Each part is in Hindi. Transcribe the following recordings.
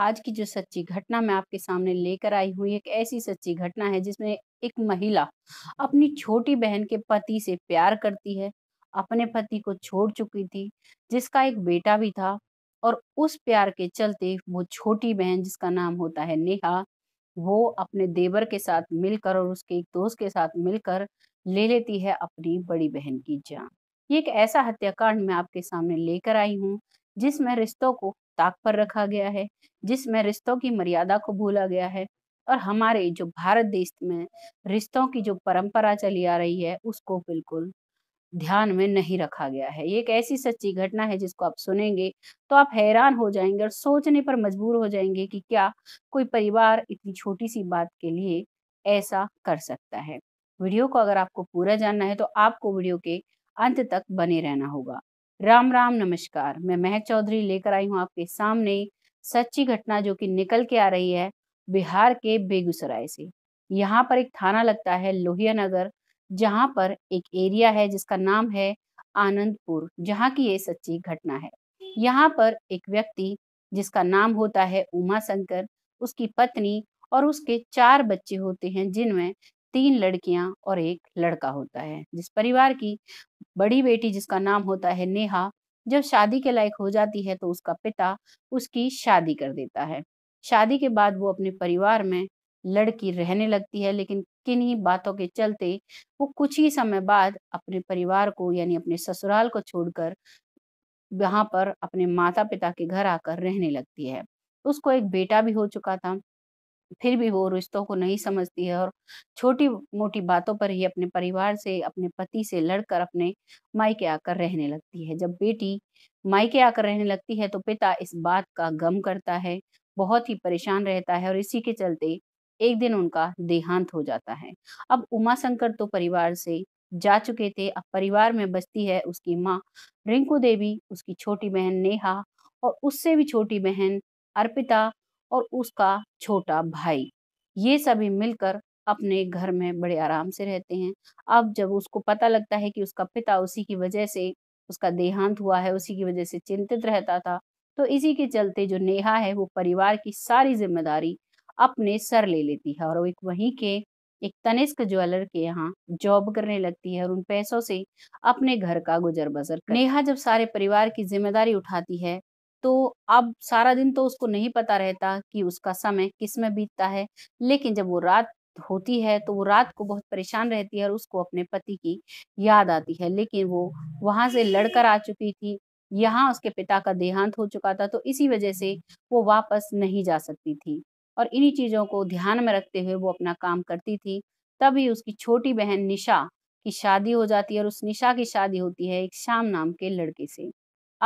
आज की जो सच्ची घटना मैं आपके सामने लेकर आई हूँ एक ऐसी सच्ची घटना है जिसमें एक महिला अपनी छोटी बहन के पति से प्यार करती है अपने पति को छोड़ चुकी थी जिसका एक बेटा भी था और उस प्यार के चलते वो छोटी बहन जिसका नाम होता है नेहा वो अपने देवर के साथ मिलकर और उसके एक दोस्त के साथ मिलकर ले लेती है अपनी बड़ी बहन की जान ये एक ऐसा हत्याकांड मैं आपके सामने लेकर आई हूँ जिसमें रिश्तों को ताक पर रखा गया है जिसमें रिश्तों की मर्यादा को भूला गया है और हमारे जो भारत देश में रिश्तों की जो परंपरा चली आ रही है उसको बिल्कुल ध्यान में नहीं रखा गया है ये एक ऐसी सच्ची घटना है जिसको आप सुनेंगे तो आप हैरान हो जाएंगे और सोचने पर मजबूर हो जाएंगे कि क्या कोई परिवार इतनी छोटी सी बात के लिए ऐसा कर सकता है वीडियो को अगर आपको पूरा जानना है तो आपको वीडियो के अंत तक बने रहना होगा राम राम नमस्कार मैं महक चौधरी लेकर आई हूं आपके सामने सच्ची घटना जो कि निकल के आ रही है बिहार के बेगूसराय से यहाँ पर एक थाना लगता है लोहिया नगर जहाँ पर एक एरिया है जिसका नाम है आनंदपुर जहाँ की ये सच्ची घटना है यहाँ पर एक व्यक्ति जिसका नाम होता है उमा शंकर उसकी पत्नी और उसके चार बच्चे होते हैं जिनमें तीन लड़कियां और एक लड़का होता है जिस परिवार की बड़ी बेटी जिसका नाम होता है नेहा जब शादी के लायक हो जाती है तो उसका पिता उसकी शादी कर देता है शादी के बाद वो अपने परिवार में लड़की रहने लगती है लेकिन किन्हीं बातों के चलते वो कुछ ही समय बाद अपने परिवार को यानी अपने ससुराल को छोड़कर वहां पर अपने माता पिता के घर आकर रहने लगती है उसको एक बेटा भी हो चुका था फिर भी वो रिश्तों को नहीं समझती है और छोटी मोटी बातों पर ही अपने परिवार से अपने पति से लड़कर अपने मायके आकर रहने लगती है जब बेटी मायके आकर रहने लगती है तो पिता इस बात का गम करता है बहुत ही परेशान रहता है और इसी के चलते एक दिन उनका देहांत हो जाता है अब उमा शंकर तो परिवार से जा चुके थे अब परिवार में बसती है उसकी माँ रिंकू देवी उसकी छोटी बहन नेहा और उससे भी छोटी बहन अर्पिता और उसका छोटा भाई ये सभी मिलकर अपने घर में बड़े आराम से रहते हैं अब जब उसको पता लगता है कि उसका पिता उसी की वजह से उसका देहांत हुआ है उसी की वजह से चिंतित रहता था तो इसी के चलते जो नेहा है वो परिवार की सारी जिम्मेदारी अपने सर ले लेती है और वो एक वहीं के एक तनिष्क ज्वेलर के यहाँ जॉब करने लगती है और उन पैसों से अपने घर का गुजर बसर नेहा जब सारे परिवार की जिम्मेदारी उठाती है तो अब सारा दिन तो उसको नहीं पता रहता कि उसका समय किस में बीतता है लेकिन जब वो रात होती है तो वो रात को बहुत परेशान रहती है और उसको अपने पति की याद आती है लेकिन वो वहां से लड़कर आ चुकी थी यहाँ उसके पिता का देहांत हो चुका था तो इसी वजह से वो वापस नहीं जा सकती थी और इन्हीं चीज़ों को ध्यान में रखते हुए वो अपना काम करती थी तभी उसकी छोटी बहन निशा की शादी हो जाती है और उस निशा की शादी होती है एक श्याम नाम के लड़के से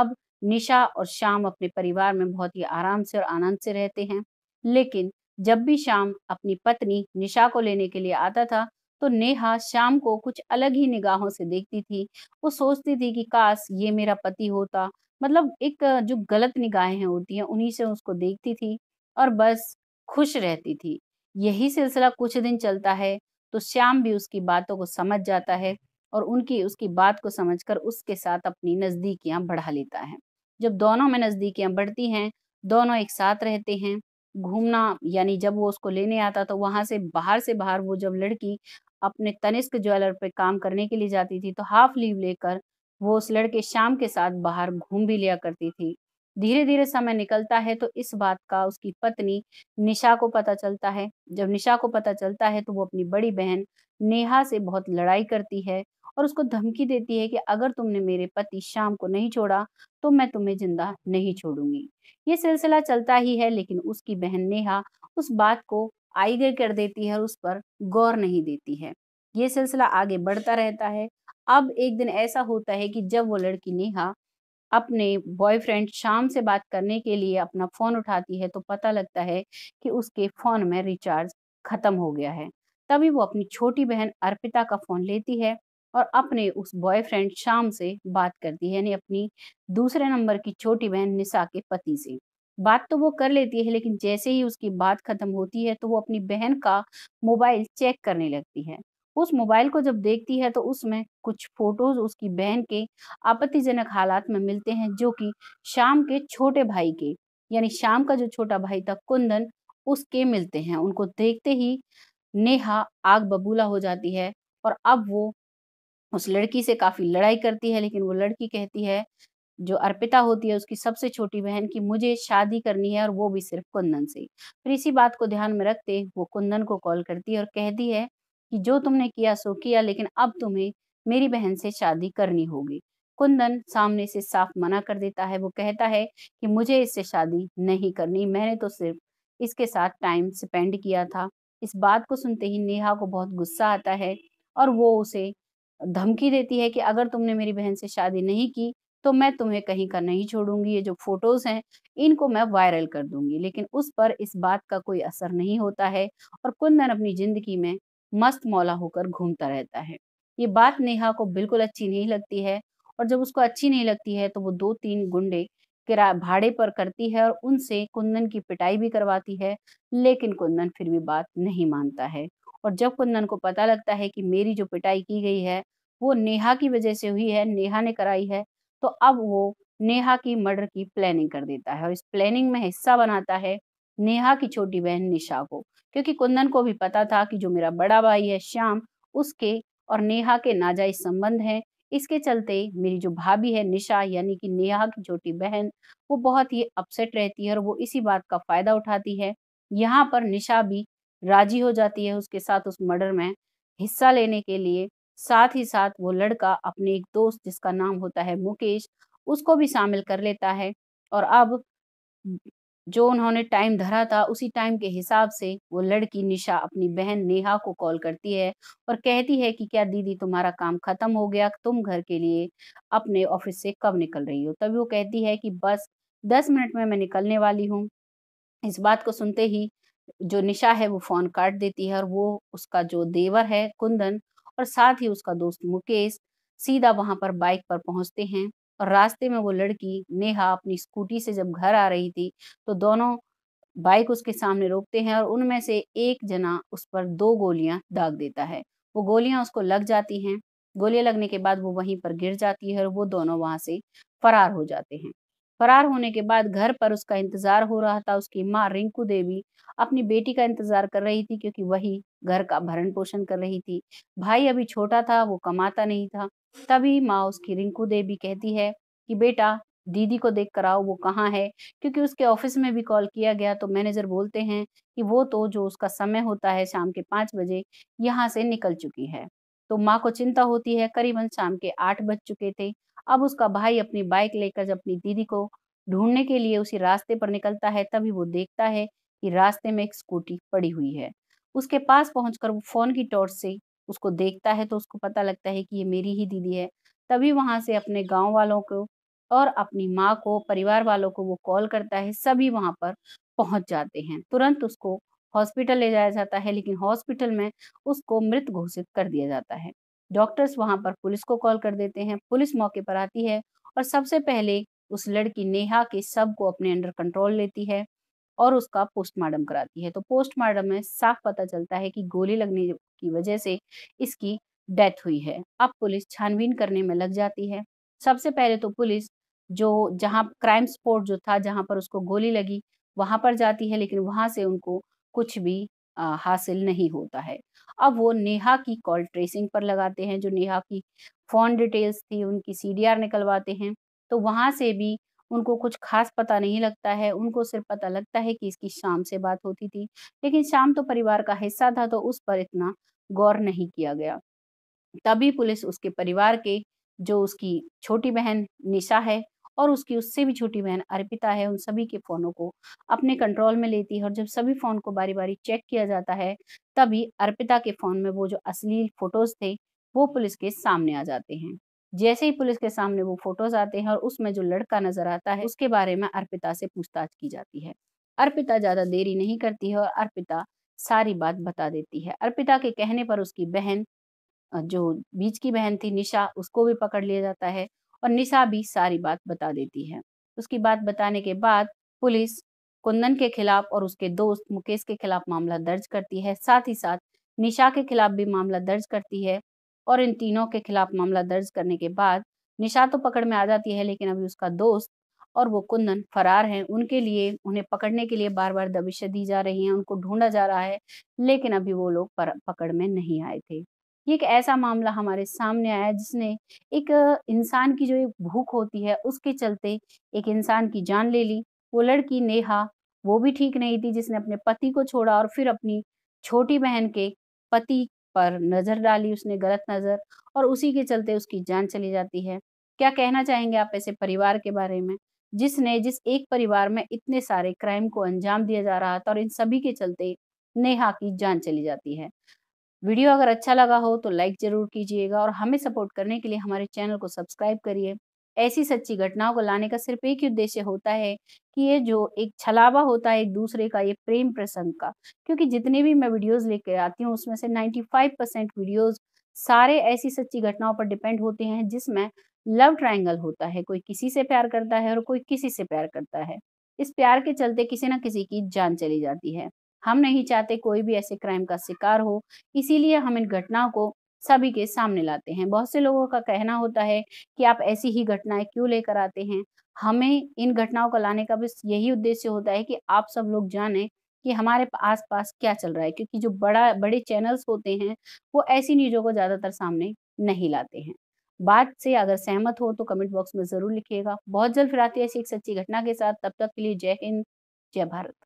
अब निशा और शाम अपने परिवार में बहुत ही आराम से और आनंद से रहते हैं लेकिन जब भी शाम अपनी पत्नी निशा को लेने के लिए आता था तो नेहा शाम को कुछ अलग ही निगाहों से देखती थी वो सोचती थी कि काश ये मेरा पति होता मतलब एक जो गलत निगाहें होती हैं उन्हीं से उसको देखती थी और बस खुश रहती थी यही सिलसिला कुछ दिन चलता है तो श्याम भी उसकी बातों को समझ जाता है और उनकी उसकी बात को समझकर उसके साथ अपनी नज़दीकियां बढ़ा लेता है जब दोनों में नज़दीकियाँ बढ़ती हैं दोनों एक साथ रहते हैं घूमना यानी जब वो उसको लेने आता तो वहाँ से बाहर से बाहर वो जब लड़की अपने तनिष्क ज्वेलर पे काम करने के लिए जाती थी तो हाफ लीव लेकर वो उस लड़के शाम के साथ बाहर घूम भी लिया करती थी धीरे धीरे समय निकलता है तो इस बात का उसकी पत्नी निशा को पता चलता है जब निशा को पता चलता है तो वो अपनी बड़ी बहन नेहा से बहुत लड़ाई करती है और उसको धमकी देती है कि अगर तुमने मेरे पति शाम को नहीं छोड़ा तो मैं तुम्हें जिंदा नहीं छोड़ूंगी ये सिलसिला चलता ही है लेकिन उसकी बहन नेहा उस बात को आईगे कर देती है और उस पर गौर नहीं देती है ये सिलसिला आगे बढ़ता रहता है अब एक दिन ऐसा होता है कि जब वो लड़की नेहा अपने बॉयफ्रेंड शाम से बात करने के लिए अपना फ़ोन उठाती है तो पता लगता है कि उसके फ़ोन में रिचार्ज ख़त्म हो गया है तभी वो अपनी छोटी बहन अर्पिता का फ़ोन लेती है और अपने उस बॉयफ्रेंड शाम से बात करती है यानी अपनी दूसरे नंबर की छोटी बहन निशा के पति से बात तो वो कर लेती है लेकिन जैसे ही उसकी बात खत्म होती है तो वो अपनी बहन का मोबाइल चेक करने लगती है उस मोबाइल को जब देखती है तो उसमें कुछ फोटोज उसकी बहन के आपत्तिजनक हालात में मिलते हैं जो कि शाम के छोटे भाई के यानी शाम का जो छोटा भाई था कुंदन उसके मिलते हैं उनको देखते ही नेहा आग बबूला हो जाती है और अब वो उस लड़की से काफी लड़ाई करती है लेकिन वो लड़की कहती है जो अर्पिता होती है उसकी सबसे छोटी बहन की मुझे शादी करनी है और वो भी सिर्फ कुंदन से फिर इसी बात को ध्यान में रखते वो कुंदन को कॉल करती है और कहती है कि जो तुमने किया सो किया लेकिन अब तुम्हें मेरी बहन से शादी करनी होगी कुंदन सामने से साफ मना कर देता है वो कहता है कि मुझे इससे शादी नहीं करनी मैंने तो सिर्फ इसके साथ टाइम स्पेंड किया था इस बात को सुनते ही नेहा को बहुत गुस्सा आता है और वो उसे धमकी देती है कि अगर तुमने मेरी बहन से शादी नहीं की तो मैं तुम्हें कहीं का नहीं छोड़ूंगी ये जो फोटोज हैं इनको मैं वायरल कर दूंगी लेकिन उस पर इस बात का कोई असर नहीं होता है और कुंदन अपनी जिंदगी में मस्त मौला होकर घूमता रहता है ये बात नेहा को बिल्कुल अच्छी नहीं लगती है और जब उसको अच्छी नहीं लगती है तो वो दो तीन गुंडे किरा भाड़े पर करती है और उनसे कुंदन की पिटाई भी करवाती है लेकिन कुंदन फिर भी बात नहीं मानता है और जब कुंदन को पता लगता है कि मेरी जो पिटाई की गई है वो नेहा की वजह से हुई है नेहा ने कराई है तो अब वो नेहा की मर्डर की प्लानिंग कर देता है और इस प्लानिंग में हिस्सा बनाता है नेहा की छोटी बहन निशा को क्योंकि कुंदन को भी पता था कि जो मेरा बड़ा भाई है श्याम उसके और नेहा के नाजायज संबंध हैं इसके चलते मेरी जो भाभी है निशा यानी कि नेहा की छोटी बहन वो बहुत ही अपसेट रहती है और वो इसी बात का फायदा उठाती है यहाँ पर निशा भी राजी हो जाती है उसके साथ उस मर्डर में हिस्सा लेने के लिए साथ ही साथ वो लड़का अपने एक दोस्त जिसका नाम होता है मुकेश उसको भी शामिल कर लेता है और अब जो उन्होंने टाइम धरा था उसी टाइम के हिसाब से वो लड़की निशा अपनी बहन नेहा को कॉल करती है और कहती है कि क्या दीदी तुम्हारा काम खत्म हो गया तुम घर के लिए अपने ऑफिस से कब निकल रही हो तभी वो कहती है कि बस दस मिनट में मैं निकलने वाली हूँ इस बात को सुनते ही जो निशा है वो फोन काट देती है और वो उसका जो देवर है कुंदन और साथ ही उसका दोस्त मुकेश सीधा वहां पर बाइक पर पहुंचते हैं और रास्ते में वो लड़की नेहा अपनी स्कूटी से जब घर आ रही थी तो दोनों बाइक उसके सामने रोकते हैं और उनमें से एक जना उस पर दो गोलियां दाग देता है वो गोलियां उसको लग जाती हैं गोलियां लगने के बाद वो वहीं पर गिर जाती है और वो दोनों वहां से फरार हो जाते हैं फरार होने के बाद घर पर उसका इंतजार हो रहा था उसकी माँ रिंकू देवी अपनी बेटी का इंतजार कर रही थी क्योंकि वही घर का भरण पोषण कर रही थी भाई अभी छोटा था वो कमाता नहीं था तभी माँ उसकी रिंकू देवी कहती है कि बेटा दीदी को देख कर आओ वो कहाँ है क्योंकि उसके ऑफिस में भी कॉल किया गया तो मैनेजर बोलते हैं कि वो तो जो उसका समय होता है शाम के पाँच बजे यहाँ से निकल चुकी है तो माँ को चिंता होती है करीबन शाम के आठ बज चुके थे अब उसका भाई अपनी बाइक लेकर जब अपनी दीदी को ढूंढने के लिए उसी रास्ते पर निकलता है तभी वो देखता है कि रास्ते में एक स्कूटी पड़ी हुई है उसके पास पहुंचकर वो फोन की टॉर्च से उसको देखता है तो उसको पता लगता है कि ये मेरी ही दीदी है तभी वहां से अपने गांव वालों को और अपनी माँ को परिवार वालों को वो कॉल करता है सभी वहां पर पहुंच जाते हैं तुरंत उसको हॉस्पिटल ले जाया जाता है लेकिन हॉस्पिटल में उसको मृत घोषित कर दिया जाता है डॉक्टर्स वहां पर पुलिस को कॉल कर देते हैं पुलिस मौके पर आती है और सबसे पहले उस लड़की नेहा के सब को अपने अंडर कंट्रोल लेती है और उसका पोस्टमार्टम कराती है तो पोस्टमार्टम में साफ पता चलता है कि गोली लगने की वजह से इसकी डेथ हुई है अब पुलिस छानबीन करने में लग जाती है सबसे पहले तो पुलिस जो जहाँ क्राइम स्पॉट जो था जहाँ पर उसको गोली लगी वहाँ पर जाती है लेकिन वहाँ से उनको कुछ भी हासिल नहीं होता है अब वो नेहा की कॉल ट्रेसिंग पर लगाते हैं जो नेहा की फ़ोन डिटेल्स थी उनकी सीडीआर निकलवाते हैं तो वहाँ से भी उनको कुछ खास पता नहीं लगता है उनको सिर्फ पता लगता है कि इसकी शाम से बात होती थी लेकिन शाम तो परिवार का हिस्सा था तो उस पर इतना गौर नहीं किया गया तभी पुलिस उसके परिवार के जो उसकी छोटी बहन निशा है और उसकी उससे भी छोटी बहन अर्पिता है उन सभी के फोनों को अपने कंट्रोल में लेती है और जब सभी फोन को बारी बारी चेक किया जाता है तभी अर्पिता के फोन में वो जो असली फोटोज थे वो पुलिस के सामने आ जाते हैं जैसे ही पुलिस के सामने वो फोटोज आते हैं और उसमें जो लड़का नजर आता है उसके बारे में अर्पिता से पूछताछ की जाती है अर्पिता ज्यादा देरी नहीं करती है और अर्पिता सारी बात बता देती है अर्पिता के कहने पर उसकी बहन जो बीच की बहन थी निशा उसको भी पकड़ लिया जाता है और निशा भी सारी बात बता देती है उसकी बात बताने के बाद पुलिस कुंदन के खिलाफ और उसके दोस्त मुकेश के खिलाफ मामला दर्ज करती है साथ ही साथ निशा के खिलाफ भी मामला दर्ज करती है और इन तीनों के खिलाफ मामला दर्ज करने के बाद निशा तो पकड़ में आ जाती है लेकिन अभी उसका दोस्त और वो कुंदन फरार हैं उनके लिए उन्हें पकड़ने के लिए बार बार दबिशें दी जा रही हैं उनको ढूंढा जा रहा है लेकिन अभी वो लोग पकड़ में नहीं आए थे ये एक ऐसा मामला हमारे सामने आया जिसने एक इंसान की जो एक भूख होती है उसके चलते एक इंसान की जान ले ली वो लड़की नेहा वो भी ठीक नहीं थी जिसने अपने पति को छोड़ा और फिर अपनी छोटी बहन के पति पर नज़र डाली उसने गलत नज़र और उसी के चलते उसकी जान चली जाती है क्या कहना चाहेंगे आप ऐसे परिवार के बारे में जिसने जिस एक परिवार में इतने सारे क्राइम को अंजाम दिया जा रहा था और इन सभी के चलते नेहा की जान चली जाती है वीडियो अगर अच्छा लगा हो तो लाइक जरूर कीजिएगा और हमें सपोर्ट करने के लिए हमारे चैनल को सब्सक्राइब करिए ऐसी सच्ची घटनाओं को लाने का सिर्फ एक ही उद्देश्य होता है कि ये जो एक छलावा होता है एक दूसरे का ये प्रेम प्रसंग का क्योंकि जितने भी मैं वीडियोस लेकर आती हूँ उसमें से 95 परसेंट वीडियोज सारे ऐसी सच्ची घटनाओं पर डिपेंड होते हैं जिसमें लव ट्रायंगल होता है कोई किसी से प्यार करता है और कोई किसी से प्यार करता है इस प्यार के चलते किसी ना किसी की जान चली जाती है हम नहीं चाहते कोई भी ऐसे क्राइम का शिकार हो इसीलिए हम इन घटनाओं को सभी के सामने लाते हैं बहुत से लोगों का कहना होता है कि आप ऐसी ही घटनाएं क्यों लेकर आते हैं हमें इन घटनाओं को लाने का बस यही उद्देश्य होता है कि आप सब लोग जानें कि हमारे आसपास क्या चल रहा है क्योंकि जो बड़ा बड़े चैनल्स होते हैं वो ऐसी न्यूज़ों को ज़्यादातर सामने नहीं लाते हैं बात से अगर सहमत हो तो कमेंट बॉक्स में ज़रूर लिखिएगा बहुत जल्द फिर आती है ऐसी एक सच्ची घटना के साथ तब तक के लिए जय हिंद जय भारत